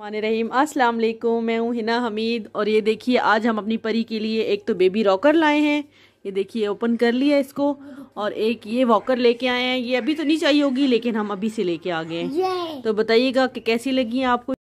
रहीम अस्सलाम वालेकुम मैं हूँ हिना हमीद और ये देखिए आज हम अपनी परी के लिए एक तो बेबी रॉकर लाए हैं ये देखिए ओपन कर लिया इसको और एक ये वॉकर लेके आए हैं ये अभी तो नहीं चाहिए होगी लेकिन हम अभी से लेके आ गए हैं तो बताइएगा कि कैसी लगी आपको